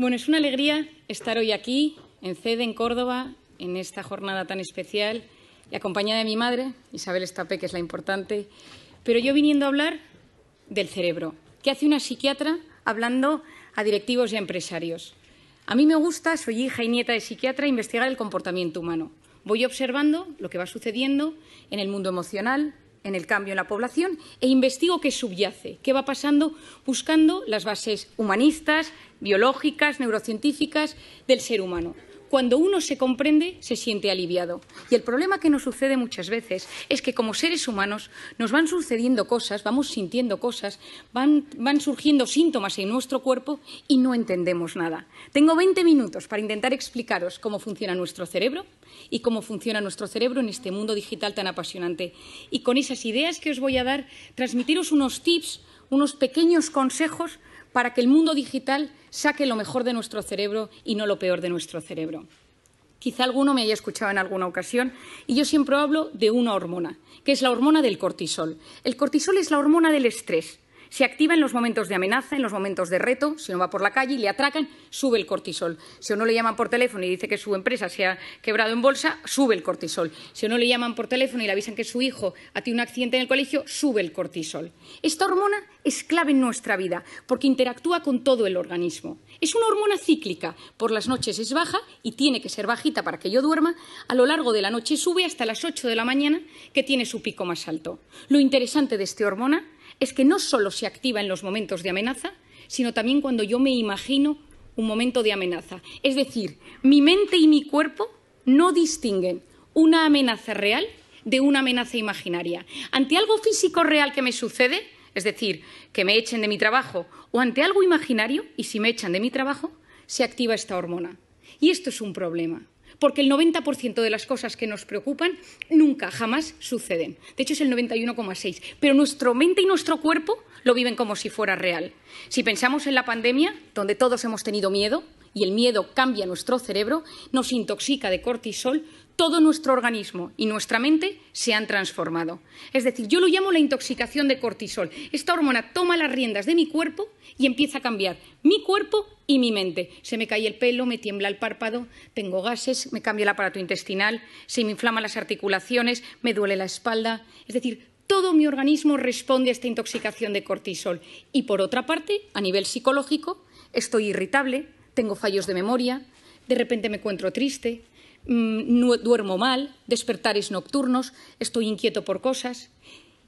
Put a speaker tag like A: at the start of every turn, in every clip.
A: Bueno, es una alegría estar hoy aquí, en CEDE, en Córdoba, en esta jornada tan especial, y acompañada de mi madre, Isabel Estape, que es la importante, pero yo viniendo a hablar del cerebro. ¿Qué hace una psiquiatra hablando a directivos y a empresarios? A mí me gusta, soy hija y nieta de psiquiatra, investigar el comportamiento humano. Voy observando lo que va sucediendo en el mundo emocional, en el cambio en la población e investigo qué subyace, qué va pasando, buscando las bases humanistas, biológicas, neurocientíficas del ser humano. Cuando uno se comprende, se siente aliviado. Y el problema que nos sucede muchas veces es que como seres humanos nos van sucediendo cosas, vamos sintiendo cosas, van, surgiendo síntomas en nuestro cuerpo y no entendemos nada. Tengo 20 minutos para intentar explicaros cómo funciona nuestro cerebro y cómo funciona nuestro cerebro en este mundo digital tan apasionante. Y con esas ideas que os voy a dar, transmitiros unos tips, unos pequeños consejos para que el mundo digital saque lo mejor de nuestro cerebro y no lo peor de nuestro cerebro. Quizá alguno me haya escuchado en alguna ocasión, y yo siempre hablo de una hormona, que es la hormona del cortisol. El cortisol es la hormona del estrés, se activa en los momentos de amenaza, en los momentos de reto, si uno va por la calle y le atracan, sube el cortisol. Si uno le llaman por teléfono y dice que su empresa se ha quebrado en bolsa, sube el cortisol. Si uno le llaman por teléfono y le avisan que su hijo ha tenido un accidente en el colegio, sube el cortisol. Esta hormona es clave en nuestra vida porque interactúa con todo el organismo. Es una hormona cíclica. Por las noches es baja y tiene que ser bajita para que yo duerma. A lo largo de la noche sube hasta las 8 de la mañana que tiene su pico más alto. Lo interesante de esta hormona es que no solo se activa en los momentos de amenaza, sino también cuando yo me imagino un momento de amenaza. Es decir, mi mente y mi cuerpo no distinguen una amenaza real de una amenaza imaginaria. Ante algo físico real que me sucede, es decir, que me echen de mi trabajo, o ante algo imaginario, y si me echan de mi trabajo, se activa esta hormona. Y esto es un problema, porque el 90% de las cosas que nos preocupan nunca, jamás suceden. De hecho, es el 91,6%. Pero nuestra mente y nuestro cuerpo lo viven como si fuera real. Si pensamos en la pandemia, donde todos hemos tenido miedo, y el miedo cambia nuestro cerebro, nos intoxica de cortisol, todo nuestro organismo y nuestra mente se han transformado. Es decir, yo lo llamo la intoxicación de cortisol. Esta hormona toma las riendas de mi cuerpo y empieza a cambiar mi cuerpo y mi mente. Se me cae el pelo, me tiembla el párpado, tengo gases, me cambia el aparato intestinal, se me inflaman las articulaciones, me duele la espalda. Es decir, todo mi organismo responde a esta intoxicación de cortisol. Y por otra parte, a nivel psicológico, estoy irritable, tengo fallos de memoria, de repente me encuentro triste, mm, duermo mal, despertares nocturnos, estoy inquieto por cosas.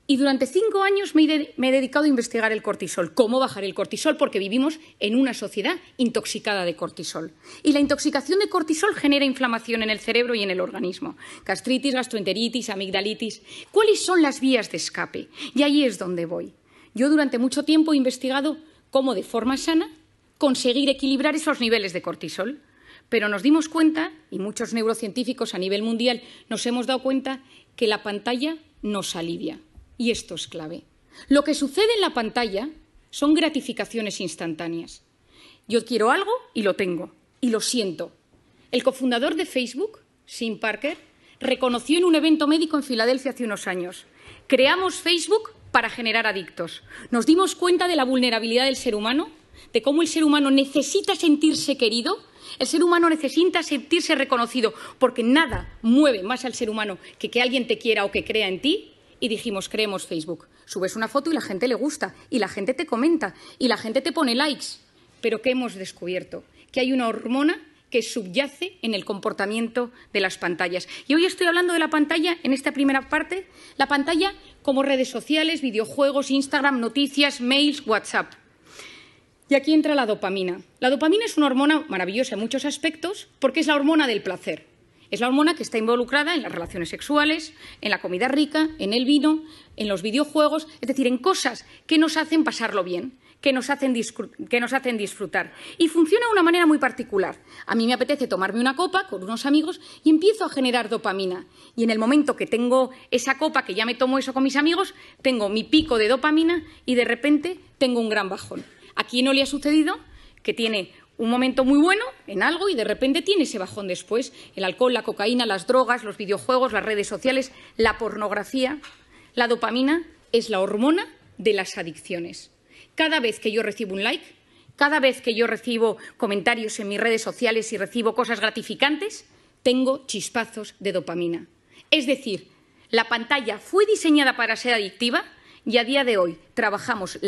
A: Y durante cinco años me, he dedicado a investigar el cortisol, cómo bajar el cortisol, porque vivimos en una sociedad intoxicada de cortisol. Y la intoxicación de cortisol genera inflamación en el cerebro y en el organismo. Gastritis, gastroenteritis, amigdalitis. ¿Cuáles son las vías de escape? Y ahí es donde voy. Yo durante mucho tiempo he investigado cómo de forma sana conseguir equilibrar esos niveles de cortisol. Pero nos dimos cuenta, y muchos neurocientíficos a nivel mundial nos hemos dado cuenta, que la pantalla nos alivia y esto es clave. Lo que sucede en la pantalla son gratificaciones instantáneas. Yo quiero algo y lo tengo, y lo siento. El cofundador de Facebook, Sean Parker, reconoció en un evento médico en Filadelfia hace unos años. Creamos Facebook para generar adictos. Nos dimos cuenta de la vulnerabilidad del ser humano, de cómo el ser humano necesita sentirse querido, el ser humano necesita sentirse reconocido, porque nada mueve más al ser humano que que alguien te quiera o que crea en ti, y dijimos, creemos Facebook. Subes una foto y la gente le gusta, y la gente te comenta, y la gente te pone likes. Pero ¿qué hemos descubierto? Que hay una hormona que subyace en el comportamiento de las pantallas. Y hoy estoy hablando de la pantalla en esta primera parte, la pantalla como redes sociales, videojuegos, Instagram, noticias, mails, WhatsApp. Y aquí entra la dopamina. La dopamina es una hormona maravillosa en muchos aspectos porque es la hormona del placer. Es la hormona que está involucrada en las relaciones sexuales, en la comida rica, en el vino, en los videojuegos, es decir, en cosas que nos hacen pasarlo bien. Que nos, hacen disfrutar. Y funciona de una manera muy particular. A mí me apetece tomarme una copa con unos amigos y empiezo a generar dopamina. Y en el momento que tengo esa copa, que ya me tomo eso con mis amigos, tengo mi pico de dopamina y de repente tengo un gran bajón. Aquí no le ha sucedido? que tiene un momento muy bueno en algo y de repente tiene ese bajón después. El alcohol, la cocaína, las drogas, los videojuegos, las redes sociales, la pornografía. La dopamina es la hormona de las adicciones. Cada vez que yo recibo un like, cada vez que yo recibo comentarios en mis redes sociales y recibo cosas gratificantes, tengo chispazos de dopamina. Es decir, la pantalla fue diseñada para ser adictiva y a día de hoy trabajamos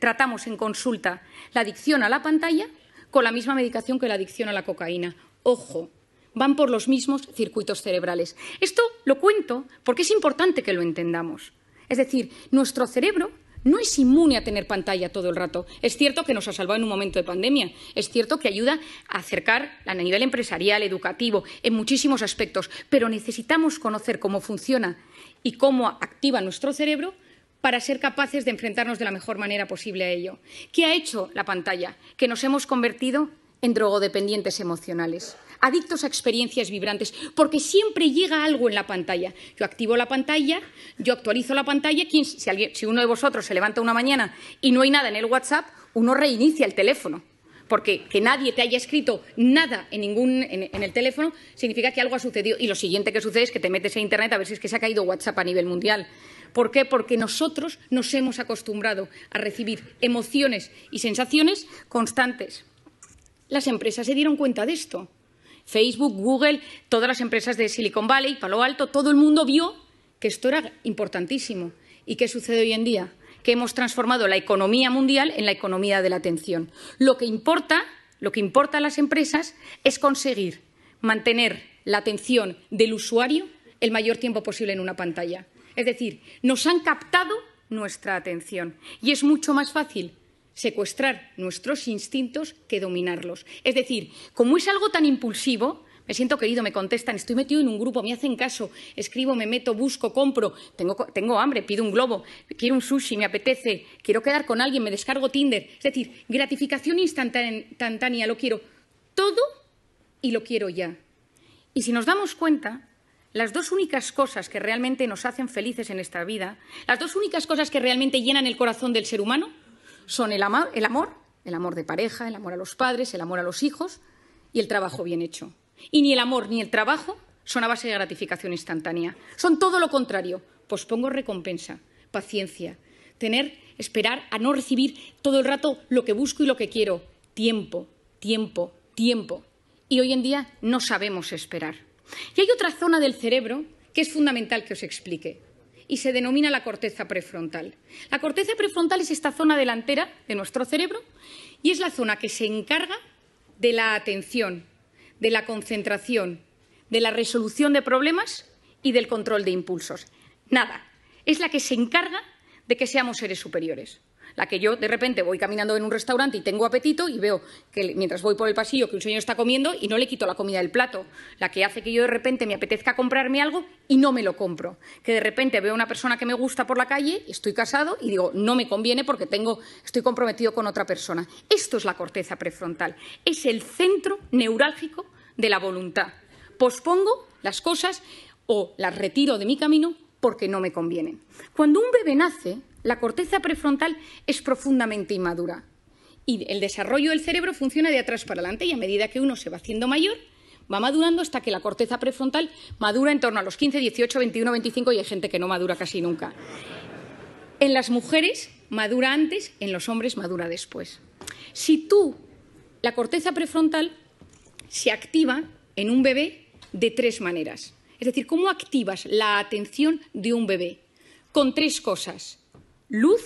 A: tratamos en consulta la adicción a la pantalla con la misma medicación que la adicción a la cocaína. Ojo, van por los mismos circuitos cerebrales. Esto lo cuento porque es importante que lo entendamos. Es decir, nuestro cerebro no es inmune a tener pantalla todo el rato. Es cierto que nos ha salvado en un momento de pandemia, es cierto que ayuda a acercar a nivel empresarial, educativo, en muchísimos aspectos, pero necesitamos conocer cómo funciona y cómo activa nuestro cerebro para ser capaces de enfrentarnos de la mejor manera posible a ello. ¿Qué ha hecho la pantalla? Que nos hemos convertido en drogodependientes emocionales, adictos a experiencias vibrantes, porque siempre llega algo en la pantalla. Yo activo la pantalla, yo actualizo la pantalla, si, si uno de vosotros se levanta una mañana y no hay nada en el WhatsApp, uno reinicia el teléfono porque que nadie te haya escrito nada en ningún en, en, el teléfono significa que algo ha sucedido y lo siguiente que sucede es que te metes en internet a ver si es que se ha caído WhatsApp a nivel mundial ¿Por qué? Porque nosotros nos hemos acostumbrado a recibir emociones y sensaciones constantes. Las empresas se dieron cuenta de esto. Facebook, Google, todas las empresas de Silicon Valley, Palo Alto, todo el mundo vio que esto era importantísimo. ¿Y qué sucede hoy en día? Que hemos transformado la economía mundial en la economía de la atención. Lo que importa, lo que importa a las empresas es conseguir mantener la atención del usuario el mayor tiempo posible en una pantalla. Es decir, nos han captado nuestra atención y es mucho más fácil secuestrar nuestros instintos que dominarlos. Es decir, como es algo tan impulsivo, me siento querido, me contestan, estoy metido en un grupo, me hacen caso, escribo, me meto, busco, compro, tengo, tengo hambre, pido un globo, quiero un sushi, me apetece, quiero quedar con alguien, me descargo Tinder. Es decir, gratificación instantánea, lo quiero todo y lo quiero ya. Y si nos damos cuenta, las dos únicas cosas que realmente nos hacen felices en esta vida, las dos únicas cosas que realmente llenan el corazón del ser humano, son el, el amor, el amor de pareja, el amor a los padres, el amor a los hijos y el trabajo bien hecho. Y ni el amor ni el trabajo son a base de gratificación instantánea. Son todo lo contrario. Pospongo pues recompensa, paciencia, tener, esperar a no recibir todo el rato lo que busco y lo que quiero. Tiempo, tiempo, tiempo. Y hoy en día no sabemos esperar. Y hay otra zona del cerebro que es fundamental que os explique y se denomina la corteza prefrontal. La corteza prefrontal es esta zona delantera de nuestro cerebro y es la zona que se encarga de la atención, de la concentración, de la resolución de problemas y del control de impulsos. Nada, es la que se encarga de que seamos seres superiores la que yo de repente voy caminando en un restaurante y tengo apetito y veo que mientras voy por el pasillo que un señor está comiendo y no le quito la comida del plato, la que hace que yo de repente me apetezca comprarme algo y no me lo compro, que de repente veo a una persona que me gusta por la calle, estoy casado y digo, no me conviene porque estoy comprometido con otra persona. Esto es la corteza prefrontal, es el centro neurálgico de la voluntad. Pospongo las cosas o las retiro de mi camino porque no me convienen. Cuando un bebé nace, la corteza prefrontal es profundamente inmadura y el desarrollo del cerebro funciona de atrás para adelante y a medida que uno se va haciendo mayor, va madurando hasta que la corteza prefrontal madura en torno a los 15, 18, 21, 25 y hay gente que no madura casi nunca. En las mujeres madura antes, en los hombres madura después. Si tú, la corteza prefrontal se activa en un bebé de tres maneras. Es decir, ¿cómo activas la atención de un bebé? Con tres cosas luz,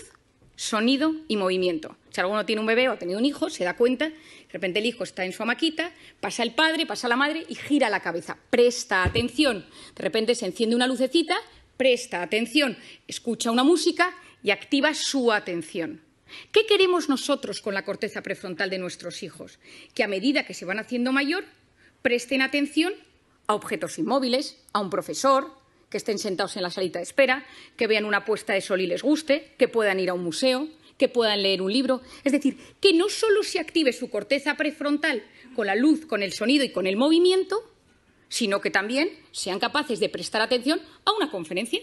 A: sonido y movimiento. Si alguno tiene un bebé o ha tenido un hijo, se da cuenta, de repente el hijo está en su hamaquita, pasa el padre, pasa la madre y gira la cabeza. Presta atención. De repente se enciende una lucecita, presta atención, escucha una música y activa su atención. ¿Qué queremos nosotros con la corteza prefrontal de nuestros hijos? Que a medida que se van haciendo mayor, presten atención a objetos inmóviles, a un profesor, que estén sentados en la salita de espera, que vean una puesta de sol y les guste, que puedan ir a un museo, que puedan leer un libro. Es decir, que no solo se active su corteza prefrontal con la luz, con el sonido y con el movimiento, sino que también sean capaces de prestar atención a una conferencia.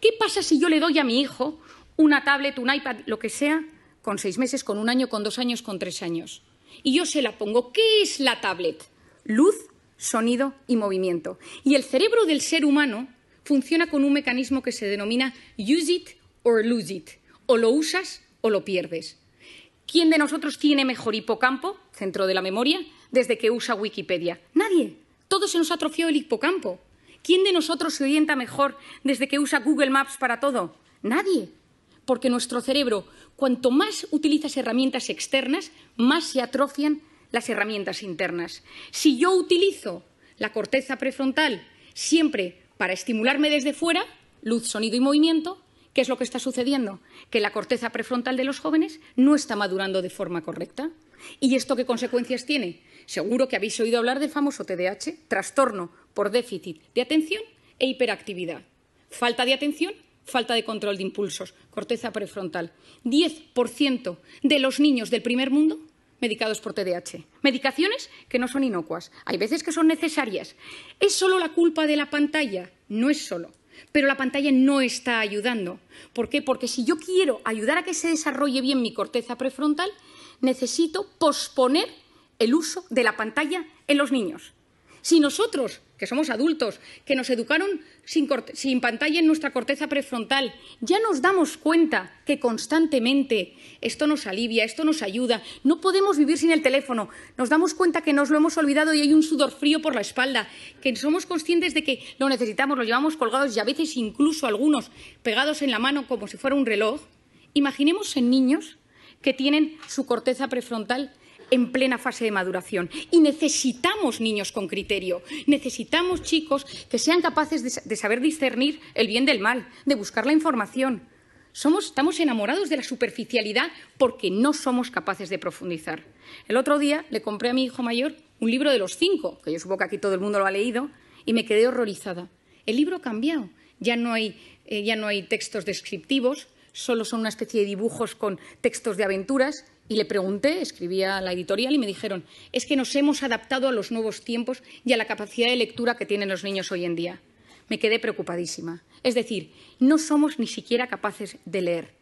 A: ¿Qué pasa si yo le doy a mi hijo una tablet, un iPad, lo que sea, con seis meses, con un año, con dos años, con tres años? Y yo se la pongo. ¿Qué es la tablet? Luz, sonido y movimiento. Y el cerebro del ser humano funciona con un mecanismo que se denomina use it or lose it, o lo usas o lo pierdes. ¿Quién de nosotros tiene mejor hipocampo, centro de la memoria, desde que usa Wikipedia? Nadie. Todo se nos atrofió el hipocampo. ¿Quién de nosotros se orienta mejor desde que usa Google Maps para todo? Nadie. Porque nuestro cerebro, cuanto más utilizas herramientas externas, más se atrofian las herramientas internas. Si yo utilizo la corteza prefrontal siempre para estimularme desde fuera, luz, sonido y movimiento, ¿qué es lo que está sucediendo? Que la corteza prefrontal de los jóvenes no está madurando de forma correcta. ¿Y esto qué consecuencias tiene? Seguro que habéis oído hablar del famoso TDAH, trastorno por déficit de atención e hiperactividad. Falta de atención, falta de control de impulsos, corteza prefrontal. 10% de los niños del primer mundo medicados por TDAH. Medicaciones que no son inocuas. Hay veces que son necesarias. ¿Es solo la culpa de la pantalla? No es solo. Pero la pantalla no está ayudando. ¿Por qué? Porque si yo quiero ayudar a que se desarrolle bien mi corteza prefrontal, necesito posponer el uso de la pantalla en los niños. Si nosotros, que somos adultos, que nos educaron sin, pantalla en nuestra corteza prefrontal, ya nos damos cuenta que constantemente esto nos alivia, esto nos ayuda, no podemos vivir sin el teléfono, nos damos cuenta que nos lo hemos olvidado y hay un sudor frío por la espalda, que somos conscientes de que lo necesitamos, lo llevamos colgados y a veces incluso algunos pegados en la mano como si fuera un reloj, imaginemos en niños que tienen su corteza prefrontal en plena fase de maduración. Y necesitamos niños con criterio, necesitamos chicos que sean capaces de, saber discernir el bien del mal, de buscar la información. Somos, estamos enamorados de la superficialidad porque no somos capaces de profundizar. El otro día le compré a mi hijo mayor un libro de los cinco, que yo supongo que aquí todo el mundo lo ha leído, y me quedé horrorizada. El libro ha cambiado. ya no hay eh, textos descriptivos, solo son una especie de dibujos con textos de aventuras y le pregunté, escribía a la editorial y me dijeron, es que nos hemos adaptado a los nuevos tiempos y a la capacidad de lectura que tienen los niños hoy en día. Me quedé preocupadísima. Es decir, no somos ni siquiera capaces de leer.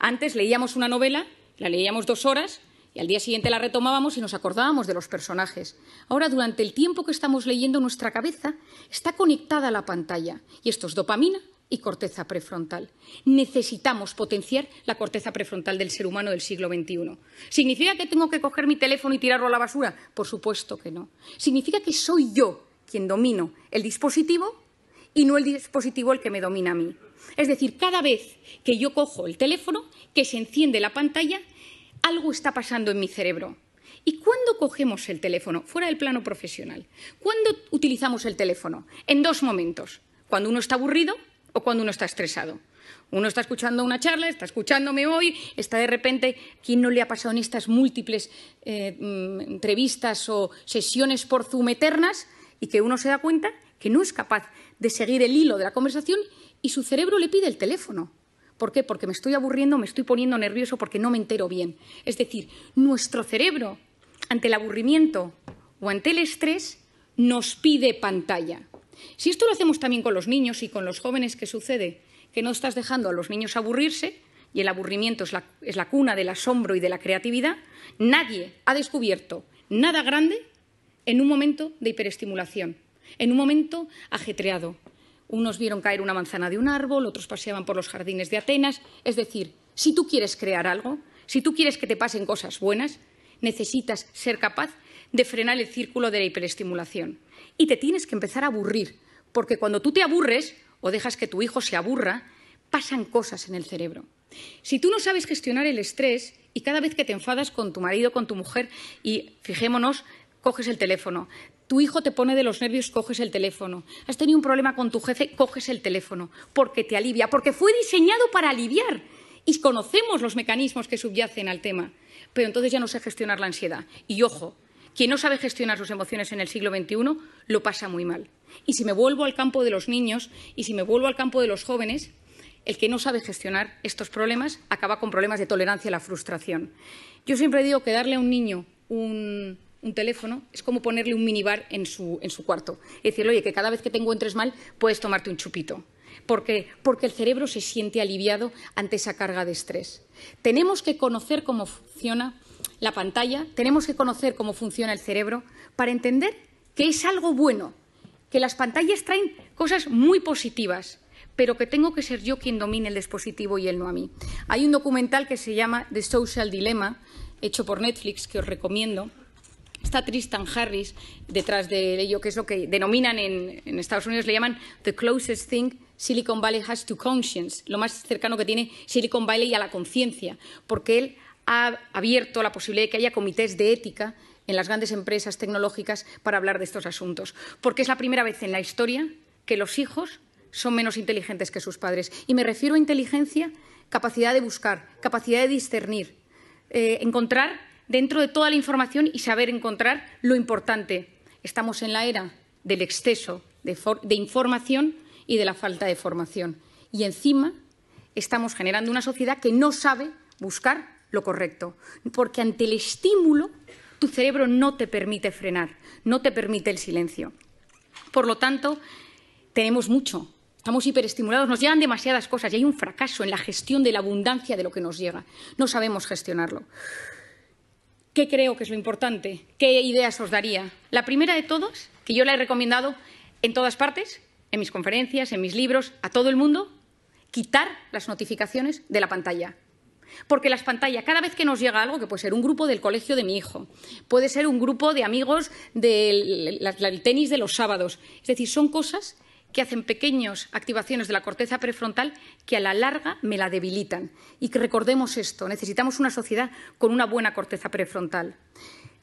A: Antes leíamos una novela, la leíamos dos horas y al día siguiente la retomábamos y nos acordábamos de los personajes. Ahora, durante el tiempo que estamos leyendo, nuestra cabeza está conectada a la pantalla y esto es dopamina y corteza prefrontal. Necesitamos potenciar la corteza prefrontal del ser humano del siglo XXI. ¿Significa que tengo que coger mi teléfono y tirarlo a la basura? Por supuesto que no. Significa que soy yo quien domino el dispositivo y no el dispositivo el que me domina a mí. Es decir, cada vez que yo cojo el teléfono, que se enciende la pantalla, algo está pasando en mi cerebro. ¿Y cuándo cogemos el teléfono? Fuera del plano profesional. ¿Cuándo utilizamos el teléfono? En dos momentos. Cuando uno está aburrido o cuando uno está estresado. Uno está escuchando una charla, está escuchándome hoy, está de repente, ¿quién no le ha pasado en estas múltiples eh, mm, entrevistas o sesiones por Zoom eternas? Y que uno se da cuenta que no es capaz de seguir el hilo de la conversación y su cerebro le pide el teléfono. ¿Por qué? Porque me estoy aburriendo, me estoy poniendo nervioso porque no me entero bien. Es decir, nuestro cerebro, ante el aburrimiento o ante el estrés, nos pide pantalla. Si esto lo hacemos también con los niños y con los jóvenes, ¿qué sucede? Que no estás dejando a los niños aburrirse y el aburrimiento es la, es la cuna del asombro y de la creatividad. Nadie ha descubierto nada grande en un momento de hiperestimulación, en un momento ajetreado. Unos vieron caer una manzana de un árbol, otros paseaban por los jardines de Atenas. Es decir, si tú quieres crear algo, si tú quieres que te pasen cosas buenas, necesitas ser capaz de frenar el círculo de la hiperestimulación y te tienes que empezar a aburrir, porque cuando tú te aburres o dejas que tu hijo se aburra, pasan cosas en el cerebro. Si tú no sabes gestionar el estrés y cada vez que te enfadas con tu marido, con tu mujer, y fijémonos, coges el teléfono, tu hijo te pone de los nervios, coges el teléfono, has tenido un problema con tu jefe, coges el teléfono, porque te alivia, porque fue diseñado para aliviar y conocemos los mecanismos que subyacen al tema, pero entonces ya no sé gestionar la ansiedad. Y ojo, quien no sabe gestionar sus emociones en el siglo XXI lo pasa muy mal. Y si me vuelvo al campo de los niños y si me vuelvo al campo de los jóvenes, el que no sabe gestionar estos problemas acaba con problemas de tolerancia a la frustración. Yo siempre digo que darle a un niño un, teléfono es como ponerle un minibar en su, cuarto. Es decirle, oye, que cada vez que te encuentres mal puedes tomarte un chupito. ¿Por qué? Porque el cerebro se siente aliviado ante esa carga de estrés. Tenemos que conocer cómo funciona la pantalla, tenemos que conocer cómo funciona el cerebro para entender que es algo bueno, que las pantallas traen cosas muy positivas, pero que tengo que ser yo quien domine el dispositivo y él no a mí. Hay un documental que se llama The Social Dilemma, hecho por Netflix, que os recomiendo. Está Tristan Harris detrás de ello, que es lo que denominan en, en Estados Unidos, le llaman The Closest Thing Silicon Valley Has to Conscience, lo más cercano que tiene Silicon Valley a la conciencia, porque él ha abierto la posibilidad de que haya comités de ética en las grandes empresas tecnológicas para hablar de estos asuntos, porque es la primera vez en la historia que los hijos son menos inteligentes que sus padres. Y me refiero a inteligencia, capacidad de buscar, capacidad de discernir, eh, encontrar dentro de toda la información y saber encontrar lo importante. Estamos en la era del exceso de información y de la falta de formación. Y encima estamos generando una sociedad que no sabe buscar lo correcto, porque ante el estímulo tu cerebro no te permite frenar, no te permite el silencio. Por lo tanto, tenemos mucho, estamos hiperestimulados, nos llegan demasiadas cosas y hay un fracaso en la gestión de la abundancia de lo que nos llega. No sabemos gestionarlo. ¿Qué creo que es lo importante? ¿Qué ideas os daría? La primera de todas, que yo la he recomendado en todas partes, en mis conferencias, en mis libros, a todo el mundo, quitar las notificaciones de la pantalla. Porque las pantallas, cada vez que nos llega algo, que puede ser un grupo del colegio de mi hijo, puede ser un grupo de amigos del tenis de los sábados, es decir, son cosas que hacen pequeñas activaciones de la corteza prefrontal que a la larga me la debilitan. Y que recordemos esto, necesitamos una sociedad con una buena corteza prefrontal.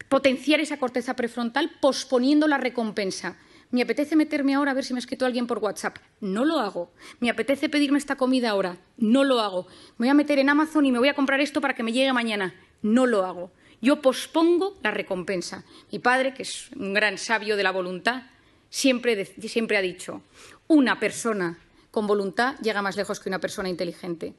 A: Potenciar esa corteza prefrontal posponiendo la recompensa me apetece meterme ahora a ver si me ha escrito alguien por WhatsApp. No lo hago. Me apetece pedirme esta comida ahora. No lo hago. Me voy a meter en Amazon y me voy a comprar esto para que me llegue mañana. No lo hago. Yo pospongo la recompensa. Mi padre, que es un gran sabio de la voluntad, siempre, siempre ha dicho, una persona con voluntad llega más lejos que una persona inteligente.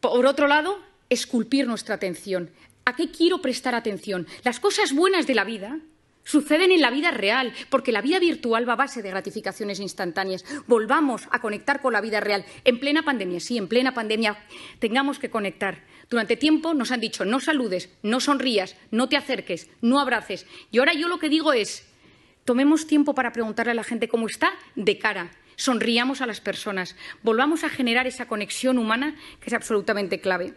A: Por otro lado, esculpir nuestra atención. ¿A qué quiero prestar atención? Las cosas buenas de la vida Suceden en la vida real, porque la vida virtual va a base de gratificaciones instantáneas. Volvamos a conectar con la vida real. En plena pandemia, sí, en plena pandemia tengamos que conectar. Durante tiempo nos han dicho no saludes, no sonrías, no te acerques, no abraces. Y ahora yo lo que digo es, tomemos tiempo para preguntarle a la gente cómo está de cara, sonriamos a las personas, volvamos a generar esa conexión humana que es absolutamente clave.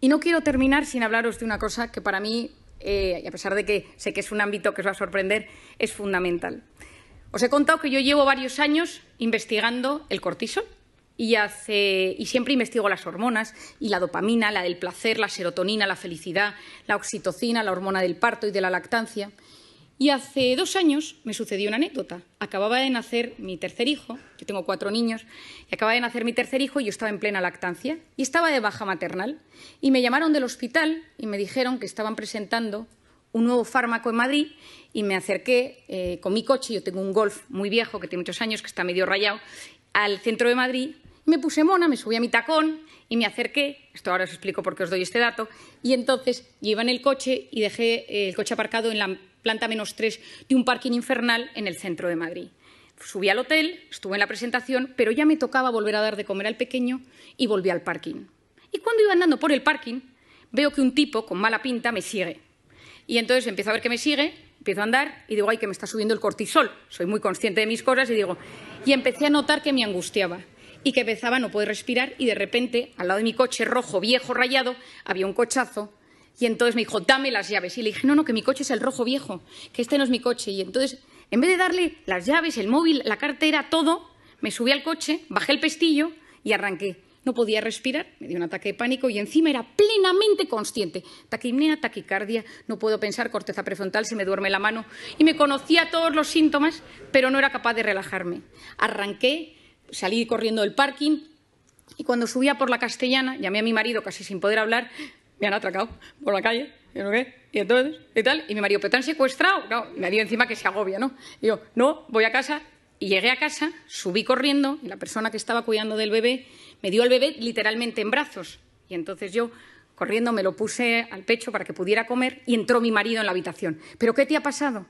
A: Y no quiero terminar sin hablaros de una cosa que para mí eh, y a pesar de que sé que es un ámbito que os va a sorprender, es fundamental. Os he contado que yo llevo varios años investigando el cortisol y, y siempre investigo las hormonas y la dopamina, la del placer, la serotonina, la felicidad, la oxitocina, la hormona del parto y de la lactancia. Y hace dos años me sucedió una anécdota. Acababa de nacer mi tercer hijo, yo tengo cuatro niños, y acababa de nacer mi tercer hijo y yo estaba en plena lactancia y estaba de baja maternal. Y me llamaron del hospital y me dijeron que estaban presentando un nuevo fármaco en Madrid y me acerqué eh, con mi coche, yo tengo un golf muy viejo que tiene muchos años, que está medio rayado, al centro de Madrid. Me puse mona, me subí a mi tacón y me acerqué, esto ahora os explico por qué os doy este dato, y entonces yo iba en el coche y dejé el coche aparcado en la planta menos tres de un parking infernal en el centro de Madrid. Subí al hotel, estuve en la presentación, pero ya me tocaba volver a dar de comer al pequeño y volví al parking. Y cuando iba andando por el parking, veo que un tipo con mala pinta me sigue. Y entonces empiezo a ver que me sigue, empiezo a andar y digo, ay, que me está subiendo el cortisol. Soy muy consciente de mis cosas y digo, y empecé a notar que me angustiaba y que empezaba a no poder respirar y de repente, al lado de mi coche rojo, viejo, rayado, había un cochazo y entonces me dijo, dame las llaves. Y le dije, no, no, que mi coche es el rojo viejo, que este no es mi coche. Y entonces, en vez de darle las llaves, el móvil, la cartera, todo, me subí al coche, bajé el pestillo y arranqué. No podía respirar, me dio un ataque de pánico y encima era plenamente consciente. Taquimnea, taquicardia, no puedo pensar, corteza prefrontal, se me duerme la mano. Y me conocía todos los síntomas, pero no era capaz de relajarme. Arranqué, salí corriendo del parking, y cuando subía por la castellana, llamé a mi marido casi sin poder hablar, me han atracado por la calle, y no y entonces, y tal, y mi marido, ¿pero te han secuestrado? y me dicho encima que se agobia, ¿no? Y yo, no, voy a casa, y llegué a casa, subí corriendo, y la persona que estaba cuidando del bebé me dio al bebé literalmente en brazos, y entonces yo corriendo me lo puse al pecho para que pudiera comer y entró mi marido en la habitación. ¿Pero qué te ha pasado?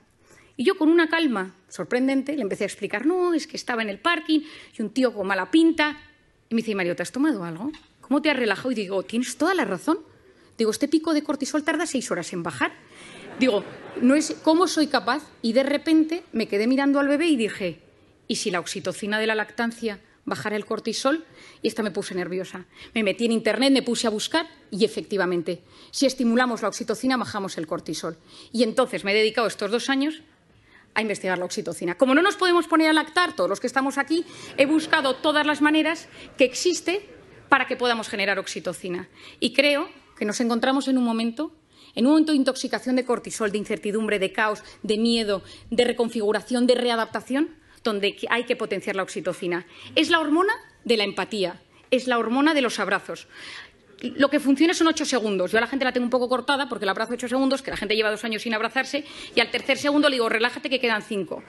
A: Y yo con una calma sorprendente le empecé a explicar, no, es que estaba en el parking y un tío con mala pinta. Y me dice, Mario, ¿te has tomado algo? ¿Cómo te has relajado? Y digo, tienes toda la razón. Digo, este pico de cortisol tarda seis horas en bajar. Digo, no es cómo soy capaz. Y de repente me quedé mirando al bebé y dije, ¿y si la oxitocina de la lactancia bajara el cortisol? Y esta me puse nerviosa. Me metí en internet, me puse a buscar y efectivamente, si estimulamos la oxitocina, bajamos el cortisol. Y entonces me he dedicado estos dos años a investigar la oxitocina. Como no nos podemos poner a lactar, todos los que estamos aquí, he buscado todas las maneras que existe para que podamos generar oxitocina. Y creo que nos encontramos en un momento en un momento de intoxicación de cortisol, de incertidumbre, de caos, de miedo, de reconfiguración, de readaptación, donde hay que potenciar la oxitocina. Es la hormona de la empatía, es la hormona de los abrazos. Lo que funciona son ocho segundos. Yo a la gente la tengo un poco cortada porque el abrazo ocho segundos, que la gente lleva dos años sin abrazarse, y al tercer segundo le digo, relájate que quedan cinco.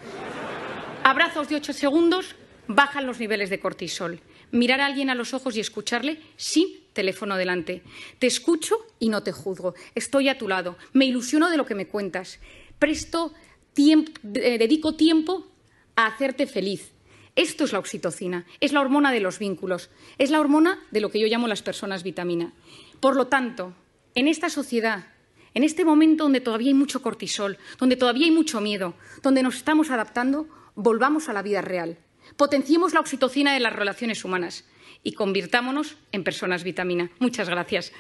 A: Abrazos de ocho segundos bajan los niveles de cortisol mirar a alguien a los ojos y escucharle sin teléfono delante. Te escucho y no te juzgo. Estoy a tu lado. Me ilusiono de lo que me cuentas. Presto eh, dedico tiempo a hacerte feliz. Esto es la oxitocina, es la hormona de los vínculos, es la hormona de lo que yo llamo las personas vitamina. Por lo tanto, en esta sociedad en este momento donde todavía hay mucho cortisol, donde todavía hay mucho miedo, donde nos estamos adaptando, volvamos a la vida real. Potenciemos la oxitocina de las relaciones humanas y convirtámonos en personas vitamina. Muchas gracias.